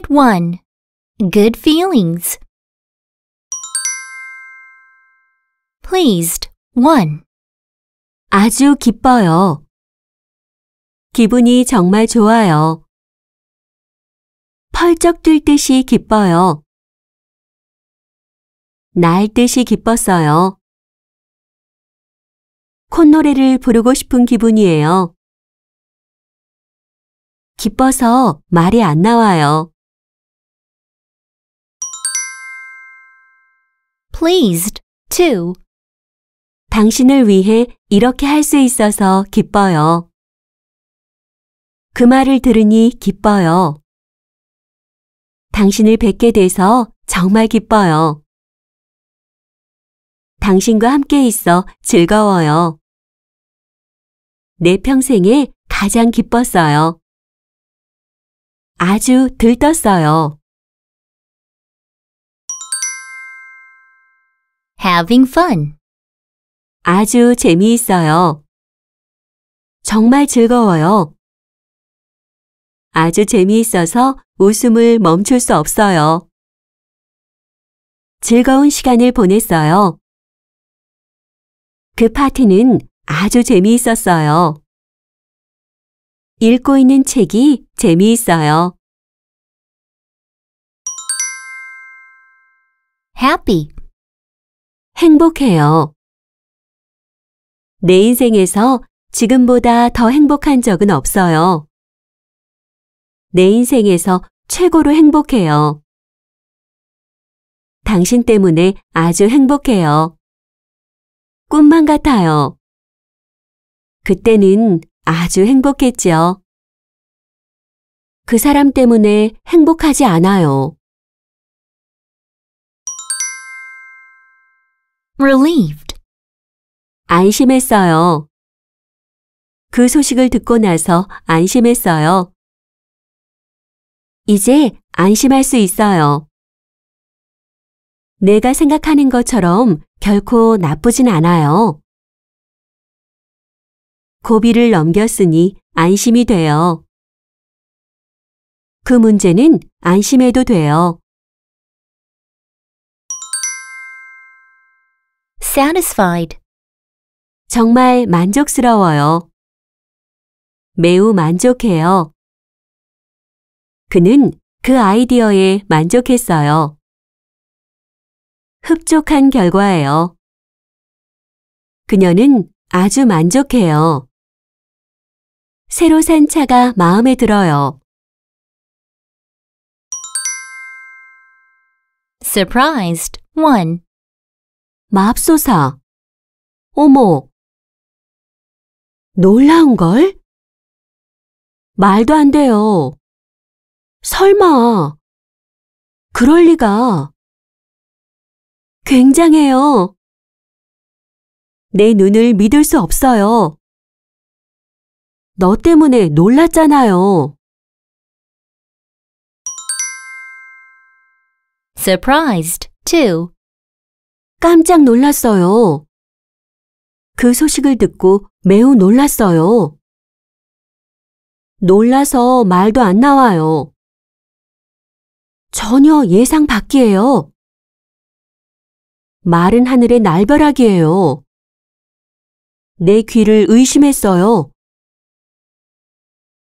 Unit 1 Good Feelings Pleased 1 아주 기뻐요. 기분이 정말 좋아요. 펄쩍 뛸 듯이 기뻐요. 날 듯이 기뻤어요. 콧노래를 부르고 싶은 기분이에요. 기뻐서 말이 안 나와요. pleased to. 당신을 위해 이렇게 할 수 있어서 기뻐요. 그 말을 들으니 기뻐요. 당신을 뵙게 돼서 정말 기뻐요. 당신과 함께 있어 즐거워요. 내 평생에 가장 기뻤어요. 아주 들떴어요. having fun. 아주 재미있어요. 정말 즐거워요. 아주 재미있어서 웃음을 멈출 수 없어요. 즐거운 시간을 보냈어요. 그 파티는 아주 재미있었어요. 읽고 있는 책이 재미있어요. happy 행복해요. 내 인생에서 지금보다 더 행복한 적은 없어요. 내 인생에서 최고로 행복해요. 당신 때문에 아주 행복해요. 꿈만 같아요. 그때는 아주 행복했지요. 그 사람 때문에 행복하지 않아요. relieved. 안심했어요. 그 소식을 듣고 나서 안심했어요. 이제 안심할 수 있어요. 내가 생각하는 것처럼 결코 나쁘진 않아요. 고비를 넘겼으니 안심이 돼요. 그 문제는 안심해도 돼요. satisfied. 정말 만족스러워요. 매우 만족해요. 그는 그 아이디어에 만족했어요. 흡족한 결과예요. 그녀는 아주 만족해요. 새로 산 차가 마음에 들어요. Surprised 1 맙소사. 어머. 놀라운걸? 말도 안 돼요. 설마. 그럴 리가. 굉장해요. 내 눈을 믿을 수 없어요. 너 때문에 놀랐잖아요. surprised, too. 깜짝 놀랐어요. 그 소식을 듣고 매우 놀랐어요. 놀라서 말도 안 나와요. 전혀 예상 밖이에요. 마른 하늘의 날벼락이에요. 내 귀를 의심했어요.